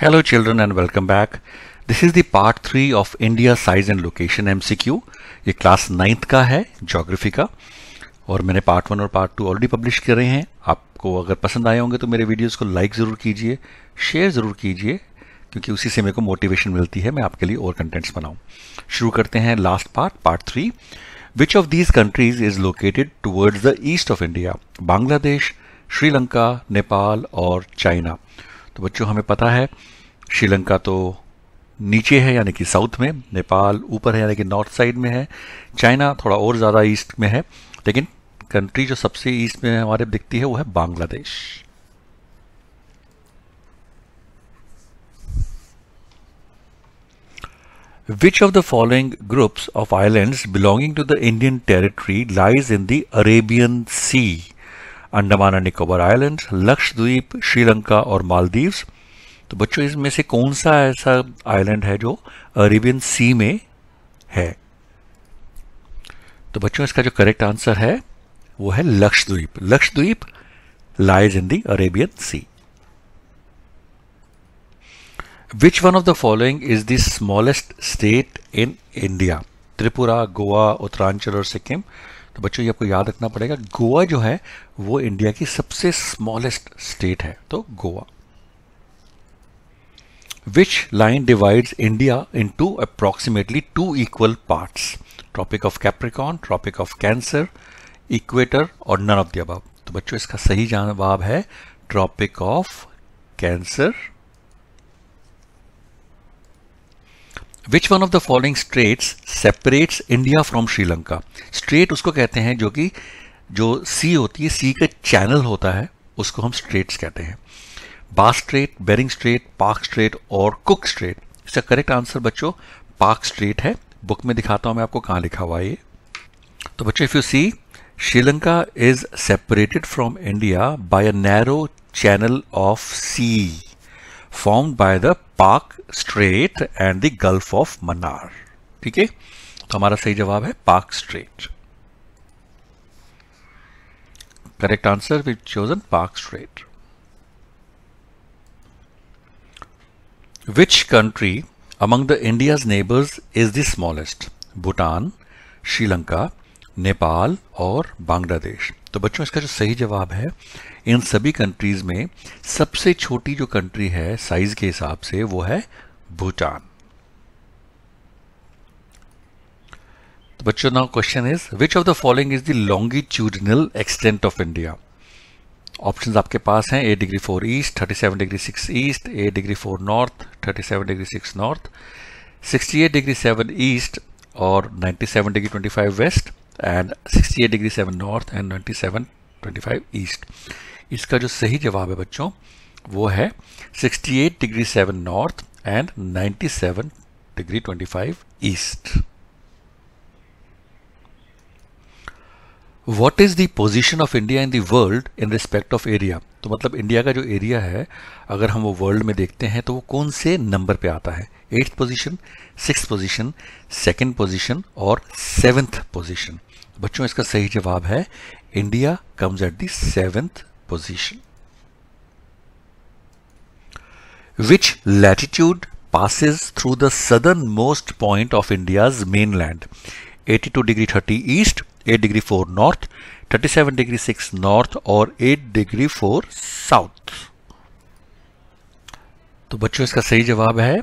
Hello children and welcome back. This is the part 3 of India size and location MCQ. ये class ninth का है geography का और मैंने पार्ट वन और पार्ट टू ऑलरेडी पब्लिश कर रहे हैं आपको अगर पसंद आए होंगे तो मेरे वीडियोस को लाइक ज़रूर कीजिए शेयर ज़रूर कीजिए क्योंकि उसी से मेरे को मोटिवेशन मिलती है मैं आपके लिए और कंटेंट्स बनाऊँ शुरू करते हैं last part part three which of these countries is located towards the east of India Bangladesh Sri Lanka Nepal और चाइना तो बच्चों हमें पता है श्रीलंका तो नीचे है यानी कि साउथ में नेपाल ऊपर है यानी कि नॉर्थ साइड में है चाइना थोड़ा और ज़्यादा ईस्ट में है लेकिन कंट्री जो सबसे ईस्ट में हमारे दिखती है वो है Bangladesh which of the following groups of islands belonging to the Indian territory lies in the Arabian Sea Andaman and Nicobar islands Lakshadweep Sri Lanka और मालदीव्स तो बच्चों इसमें से कौन सा ऐसा आइलैंड है जो अरेबियन सी में है तो बच्चों इसका जो करेक्ट आंसर है वो है Lakshadweep Lakshadweep lies in the Arabian Sea which one of the following is the smallest state in India Tripura Goa Uttaranchal और सिक्किम तो बच्चों ये आपको याद रखना पड़ेगा गोवा जो है वो इंडिया की सबसे स्मॉलेस्ट स्टेट है तो Goa which line divides India into approximately two equal parts Tropic of Capricorn, Tropic of Cancer, Equator और none of the above तो बच्चों इसका सही जवाब है Tropic of Cancer which one of the following straits separates India from Sri Lanka strait उसको कहते हैं जो कि जो सी होती है सी का चैनल होता है उसको हम स्ट्रेट्स कहते हैं Bass Strait Bering Strait Palk Strait और कुक स्ट्रेट इसका करेक्ट आंसर बच्चों पार्क स्ट्रेट है बुक में दिखाता हूं मैं आपको कहां लिखा हुआ है ये तो बच्चों if you see Sri Lanka is separated from India by a narrow channel of sea form by the Palk Strait and the Gulf of Mannar ठीक है तो हमारा सही जवाब है Palk Strait correct answer we've chosen park strait Which country among the India's neighbors is the smallest? Bhutan, Sri Lanka, Nepal और बांग्लादेश तो बच्चों इसका जो सही जवाब है इन सभी कंट्रीज में सबसे छोटी जो कंट्री है साइज के हिसाब से वो है भूटान तो बच्चों now question is which of the following is the longitudinal extent of India options आपके पास हैं 8 degree 4 east 37 degree 6 east 8 degree 4 north 37 degree 6 north 68 degree 7 east और 97 degree 25 west and 68 degree 7 north and 97 25 east इसका जो सही जवाब है बच्चों वो है 68 degree 7 north and 97 degree 25 east what is the position of India in the world in respect of area तो मतलब इंडिया का जो एरिया है अगर हम वो वर्ल्ड में देखते हैं तो वो कौन से नंबर पे आता है eighth position six position second position और सेवन्थ पोजिशन बच्चों इसका सही जवाब है India comes at the seventh position which latitude passes through the southernmost point of India's eighty 82 degree 30 east 8 degree 4 north 37 degree 6 north और 8 degree 4 south तो बच्चों इसका सही जवाब है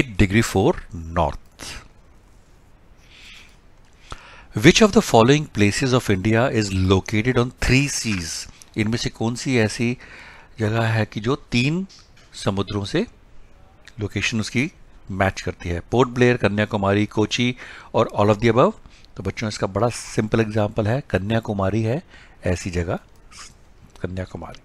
8 degree 4 north Which of the following places of India is located on three seas? इनमें से कौन सी ऐसी जगह है कि जो तीन समुद्रों से लोकेशन उसकी मैच करती है पोर्ट ब्लेयर कन्याकुमारी कोची और ऑल ऑफ दी अबव तो बच्चों इसका बड़ा सिंपल एग्जाम्पल है कन्याकुमारी है ऐसी जगह Kanyakumari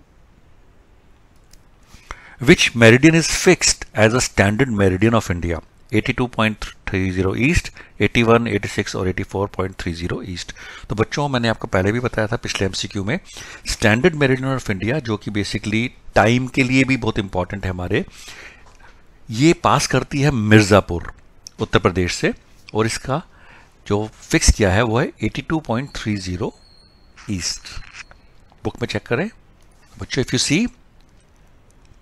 which meridian is fixed as a standard meridian of India 82.30 east 81, 86 और 84.30 ईस्ट तो बच्चों मैंने आपको पहले भी बताया था पिछले एमसीक्यू में स्टैंडर्ड मेरिडियन ऑफ इंडिया जो कि बेसिकली टाइम के लिए भी बहुत इंपॉर्टेंट है हमारे ये पास करती है मिर्ज़ापुर उत्तर प्रदेश से और इसका जो फिक्स किया है वो है 82.30 ईस्ट बुक में चेक करें बच्चों if you see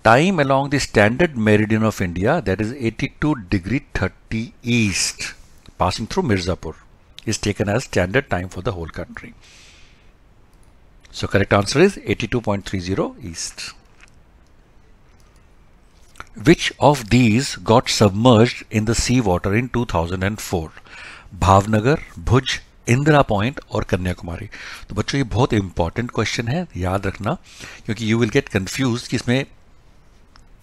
time along the standard meridian of India that is 82 degree 30 east passing through Mirzapur is taken as standard time for the whole country so correct answer is 82.30 east which of these got submerge in the sea water in two thousand and four Bhavnagar Bhuj Indira point और कन्याकुमारी तो बच्चों ये बहुत important question है याद रखना क्योंकि you will get confuse कि इसमें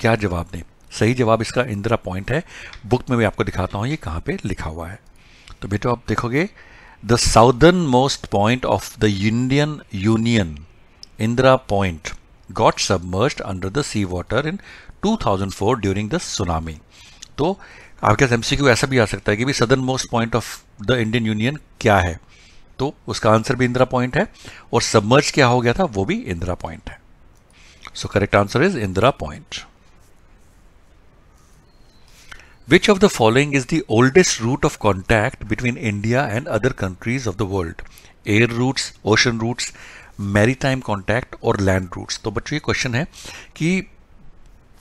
क्या जवाब दें सही जवाब इसका इंदिरा पॉइंट है बुक में मैं आपको दिखाता हूँ ये कहाँ पे लिखा हुआ है तो बेटो आप देखोगे the southernmost point of the Indian union Indira point got submersed under the sea water in 2004 during the tsunami तो आपके पास एमसीक्यू ऐसा भी आ सकता है कि भी southernmost point of the Indian union क्या है तो उसका आंसर भी इंदिरा पॉइंट है और सबमर्ज क्या हो गया था वो भी इंदिरा पॉइंट है so correct answer is Indira point Which of the following is the oldest route of contact between India and other countries of the world? Air routes, ocean routes, maritime contact और land routes. तो बच्चों ये question है कि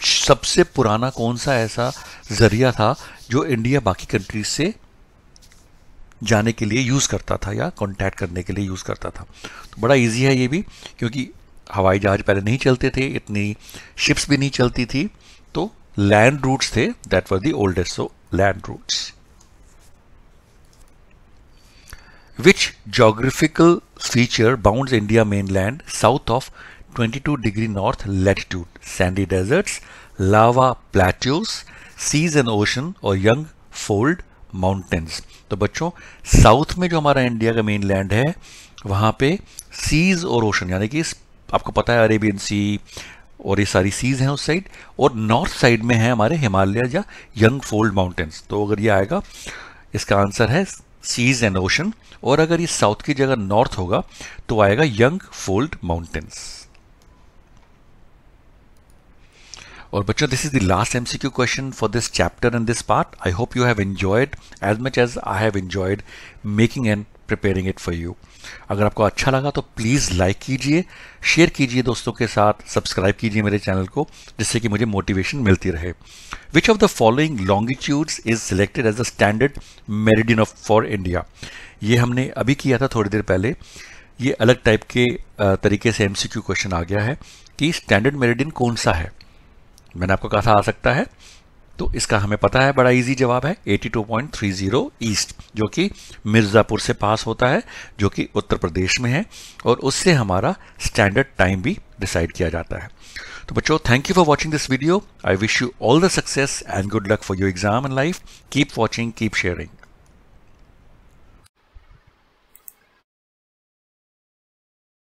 सबसे पुराना कौन सा ऐसा जरिया था जो इंडिया बाकी कंट्रीज से जाने के लिए यूज़ करता था या कॉन्टैक्ट करने के लिए यूज़ करता था तो बड़ा ईजी है ये भी क्योंकि हवाई जहाज़ पहले नहीं चलते थे इतनी शिप्स भी नहीं चलती थी तो लैंड रूट्स थे that were the oldest so land routes which geographical feature bound India mainland south of 22 degree north latitude, sandy deserts, lava plateaus, seas and ocean और young fold mountains. तो बच्चों south में जो हमारा India का main land है वहाँ पे सीज और ओशन यानी कि आपको पता है अरेबियन सी और ये सारी सीज हैं उस साइड और नॉर्थ साइड में है हमारे हिमालय या यंग फोल्ड माउंटेन्स तो अगर ये आएगा इसका आंसर है सीज एंड ओशन और अगर ये साउथ की जगह नॉर्थ होगा तो आएगा यंग फोल्ड माउंटेन्स और बच्चों this is the last MCQ question for this chapter and this part I hope you have enjoyed as much as I have enjoyed making and preparing it for you अगर आपको अच्छा लगा तो please like कीजिए share कीजिए दोस्तों के साथ सब्सक्राइब कीजिए मेरे चैनल को जिससे कि मुझे मोटिवेशन मिलती रहे which of the following longitudes is selected as the standard meridian of for India ये हमने अभी किया था थोड़ी देर पहले ये अलग टाइप के तरीके से एमसीक्यू क्वेश्चन आ गया है कि स्टैंडर्ड मेरिडियन कौन सा है मैंने आपको कहा था आ सकता है तो इसका हमें पता है बड़ा इजी जवाब है 82.30 ईस्ट जो कि मिर्ज़ापुर से पास होता है जो कि उत्तर प्रदेश में है और उससे हमारा स्टैंडर्ड टाइम भी डिसाइड किया जाता है तो बच्चों thank you for watching this video I wish you all the success and good luck for your exam in life keep watching keep sharing